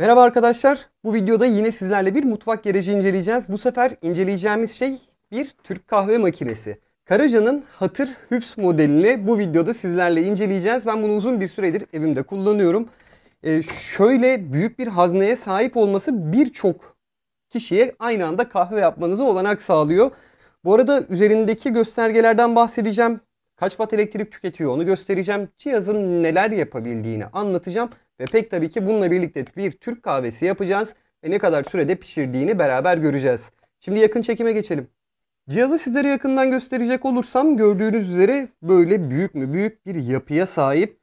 Merhaba arkadaşlar. Bu videoda yine sizlerle bir mutfak gereci inceleyeceğiz. Bu sefer inceleyeceğimiz şey bir Türk kahve makinesi. Karaca'nın Hatır Hübs modelini bu videoda sizlerle inceleyeceğiz. Ben bunu uzun bir süredir evimde kullanıyorum. Ee, şöyle büyük bir hazneye sahip olması birçok kişiye aynı anda kahve yapmanızı olanak sağlıyor. Bu arada üzerindeki göstergelerden bahsedeceğim kaç watt elektrik tüketiyor onu göstereceğim. Cihazın neler yapabildiğini anlatacağım. Ve pek tabii ki bununla birlikte bir Türk kahvesi yapacağız. Ve ne kadar sürede pişirdiğini beraber göreceğiz. Şimdi yakın çekime geçelim. Cihazı sizlere yakından gösterecek olursam gördüğünüz üzere böyle büyük mü büyük bir yapıya sahip.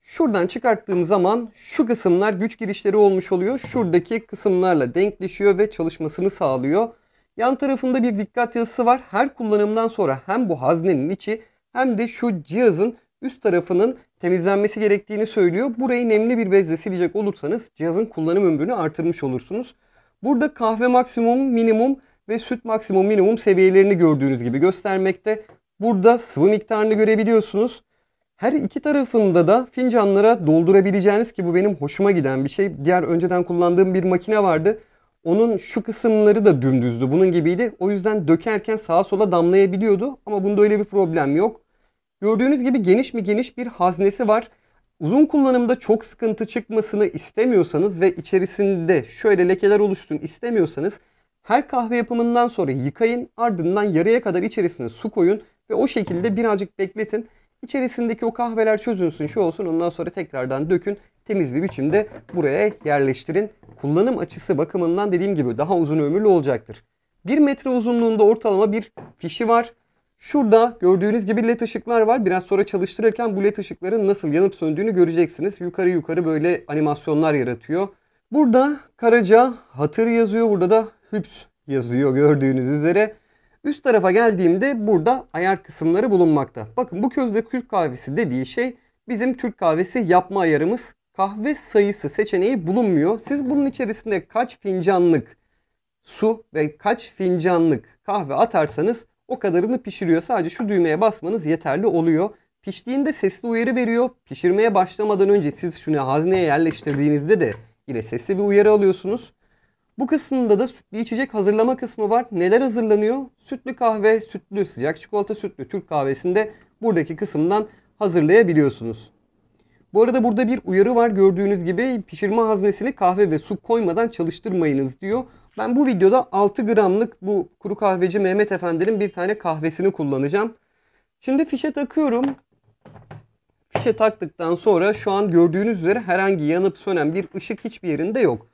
Şuradan çıkarttığım zaman şu kısımlar güç girişleri olmuş oluyor. Şuradaki kısımlarla denkleşiyor ve çalışmasını sağlıyor. Yan tarafında bir dikkat yazısı var. Her kullanımdan sonra hem bu haznenin içi hem de şu cihazın üst tarafının temizlenmesi gerektiğini söylüyor. Burayı nemli bir bezle silecek olursanız cihazın kullanım ömrünü artırmış olursunuz. Burada kahve maksimum, minimum ve süt maksimum, minimum seviyelerini gördüğünüz gibi göstermekte. Burada sıvı miktarını görebiliyorsunuz. Her iki tarafında da fincanlara doldurabileceğiniz ki bu benim hoşuma giden bir şey. Diğer önceden kullandığım bir makine vardı. Onun şu kısımları da dümdüzdü bunun gibiydi. O yüzden dökerken sağa sola damlayabiliyordu. Ama bunda öyle bir problem yok. Gördüğünüz gibi geniş mi geniş bir haznesi var. Uzun kullanımda çok sıkıntı çıkmasını istemiyorsanız ve içerisinde şöyle lekeler oluşsun istemiyorsanız her kahve yapımından sonra yıkayın ardından yarıya kadar içerisine su koyun ve o şekilde birazcık bekletin. İçerisindeki o kahveler çözünsün şu olsun ondan sonra tekrardan dökün temiz bir biçimde buraya yerleştirin. Kullanım açısı bakımından dediğim gibi daha uzun ömürlü olacaktır. 1 metre uzunluğunda ortalama bir fişi var. Şurada gördüğünüz gibi led ışıklar var. Biraz sonra çalıştırırken bu led ışıkların nasıl yanıp söndüğünü göreceksiniz. Yukarı yukarı böyle animasyonlar yaratıyor. Burada Karaca hatır yazıyor. Burada da hüps yazıyor gördüğünüz üzere. Üst tarafa geldiğimde burada ayar kısımları bulunmakta. Bakın bu közde Türk kahvesi dediği şey bizim Türk kahvesi yapma ayarımız. Kahve sayısı seçeneği bulunmuyor. Siz bunun içerisinde kaç fincanlık su ve kaç fincanlık kahve atarsanız o kadarını pişiriyor. Sadece şu düğmeye basmanız yeterli oluyor. Piştiğinde sesli uyarı veriyor. Pişirmeye başlamadan önce siz şunu hazneye yerleştirdiğinizde de yine sesli bir uyarı alıyorsunuz. Bu kısmında da sütlü içecek hazırlama kısmı var. Neler hazırlanıyor? Sütlü kahve, sütlü sıcak çikolata, sütlü Türk kahvesinde buradaki kısımdan hazırlayabiliyorsunuz. Bu arada burada bir uyarı var gördüğünüz gibi pişirme haznesini kahve ve su koymadan çalıştırmayınız diyor. Ben bu videoda 6 gramlık bu kuru kahveci Mehmet Efendi'nin bir tane kahvesini kullanacağım. Şimdi fişe takıyorum. Fişe taktıktan sonra şu an gördüğünüz üzere herhangi yanıp sönen bir ışık hiçbir yerinde yok.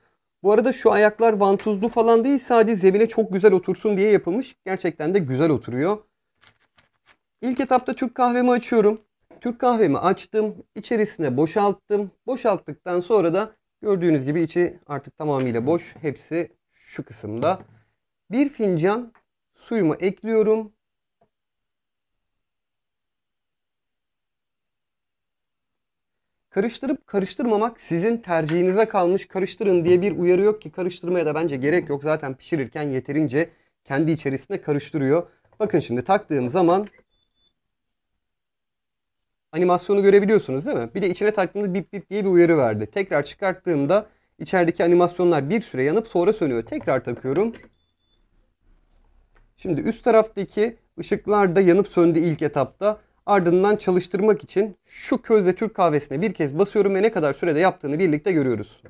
Bu arada şu ayaklar vantuzlu falan değil sadece zemine çok güzel otursun diye yapılmış. Gerçekten de güzel oturuyor. İlk etapta Türk kahvemi açıyorum. Türk kahvemi açtım. içerisine boşalttım. Boşalttıktan sonra da gördüğünüz gibi içi artık tamamıyla boş. Hepsi şu kısımda. Bir fincan suyumu ekliyorum. Karıştırıp karıştırmamak sizin tercihinize kalmış. Karıştırın diye bir uyarı yok ki karıştırmaya da bence gerek yok. Zaten pişirirken yeterince kendi içerisinde karıştırıyor. Bakın şimdi taktığım zaman animasyonu görebiliyorsunuz değil mi? Bir de içine taktığımda bip bip diye bir uyarı verdi. Tekrar çıkarttığımda içerideki animasyonlar bir süre yanıp sonra sönüyor. Tekrar takıyorum. Şimdi üst taraftaki ışıklar da yanıp söndü ilk etapta. Ardından çalıştırmak için şu közde Türk kahvesine bir kez basıyorum ve ne kadar sürede yaptığını birlikte görüyoruz.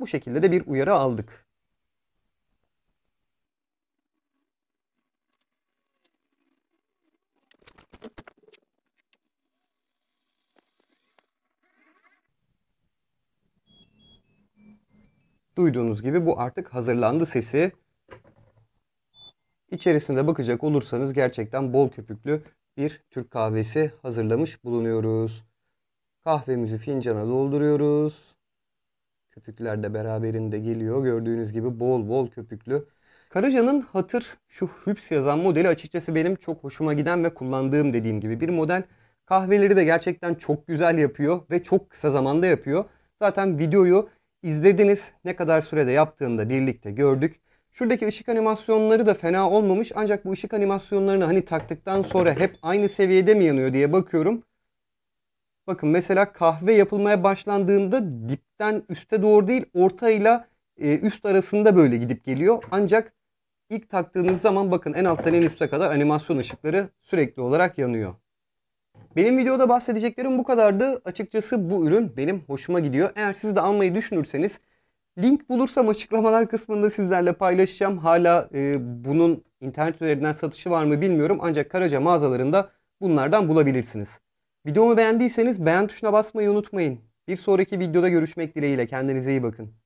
Bu şekilde de bir uyarı aldık. Duyduğunuz gibi bu artık hazırlandı sesi. İçerisinde bakacak olursanız gerçekten bol köpüklü bir Türk kahvesi hazırlamış bulunuyoruz. Kahvemizi fincana dolduruyoruz. Köpükler de beraberinde geliyor. Gördüğünüz gibi bol bol köpüklü. Karaca'nın hatır şu hüps yazan modeli açıkçası benim çok hoşuma giden ve kullandığım dediğim gibi bir model. Kahveleri de gerçekten çok güzel yapıyor ve çok kısa zamanda yapıyor. Zaten videoyu izlediniz. Ne kadar sürede yaptığını da birlikte gördük. Şuradaki ışık animasyonları da fena olmamış ancak bu ışık animasyonlarını hani taktıktan sonra hep aynı seviyede mi yanıyor diye bakıyorum. Bakın mesela kahve yapılmaya başlandığında dipten üste doğru değil ortayla e, üst arasında böyle gidip geliyor. Ancak ilk taktığınız zaman bakın en alttan en üste kadar animasyon ışıkları sürekli olarak yanıyor. Benim videoda bahsedeceklerim bu kadardı. Açıkçası bu ürün benim hoşuma gidiyor. Eğer siz de almayı düşünürseniz link bulursam açıklamalar kısmında sizlerle paylaşacağım. Hala e, bunun internet üzerinden satışı var mı bilmiyorum ancak Karaca mağazalarında bunlardan bulabilirsiniz. Videomu beğendiyseniz beğen tuşuna basmayı unutmayın. Bir sonraki videoda görüşmek dileğiyle kendinize iyi bakın.